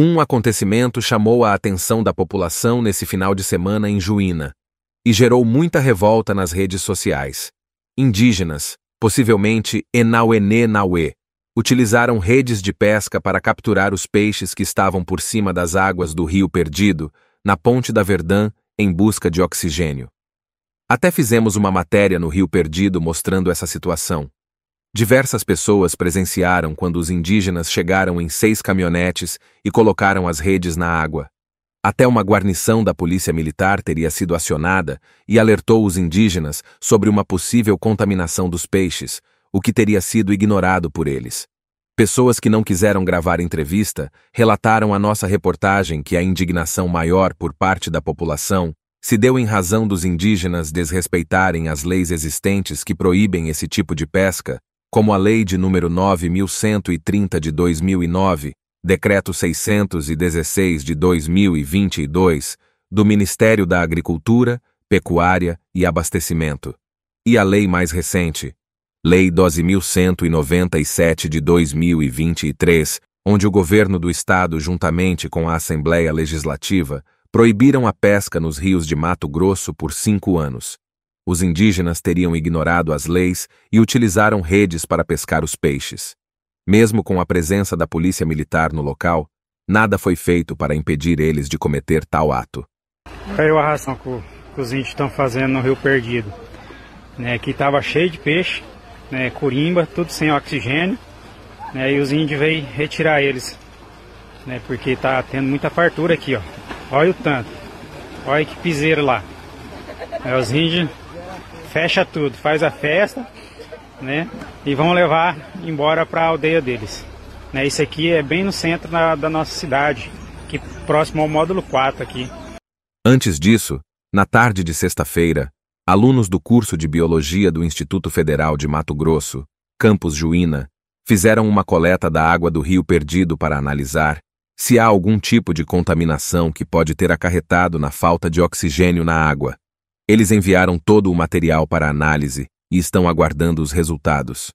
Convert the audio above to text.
Um acontecimento chamou a atenção da população nesse final de semana em Juína e gerou muita revolta nas redes sociais. Indígenas, possivelmente Enauenê Nauê, utilizaram redes de pesca para capturar os peixes que estavam por cima das águas do Rio Perdido, na Ponte da Verdã, em busca de oxigênio. Até fizemos uma matéria no Rio Perdido mostrando essa situação. Diversas pessoas presenciaram quando os indígenas chegaram em seis caminhonetes e colocaram as redes na água. Até uma guarnição da polícia militar teria sido acionada e alertou os indígenas sobre uma possível contaminação dos peixes, o que teria sido ignorado por eles. Pessoas que não quiseram gravar entrevista relataram à nossa reportagem que a indignação maior por parte da população se deu em razão dos indígenas desrespeitarem as leis existentes que proíbem esse tipo de pesca como a Lei de número 9130 de 2009, Decreto 616 de 2022, do Ministério da Agricultura, Pecuária e Abastecimento, e a lei mais recente, Lei 12197 de 2023, onde o governo do estado juntamente com a Assembleia Legislativa proibiram a pesca nos rios de Mato Grosso por cinco anos. Os indígenas teriam ignorado as leis e utilizaram redes para pescar os peixes. Mesmo com a presença da polícia militar no local, nada foi feito para impedir eles de cometer tal ato. Caiu a ração que, os índios estão fazendo no Rio Perdido, né, que estava cheio de peixe, né, corimba, tudo sem oxigênio, né, e os índios veio retirar eles, né, porque está tendo muita fartura aqui, ó. olha o tanto, olha que piseiro lá. É, os índios fecha tudo, faz a festa, né? E vão levar embora para a aldeia deles. Né? Isso aqui é bem no centro da nossa cidade, que próximo ao módulo 4 aqui. Antes disso, na tarde de sexta-feira, alunos do curso de Biologia do Instituto Federal de Mato Grosso, Campus Juína, fizeram uma coleta da água do Rio Perdido para analisar se há algum tipo de contaminação que pode ter acarretado na falta de oxigênio na água. Eles enviaram todo o material para análise e estão aguardando os resultados.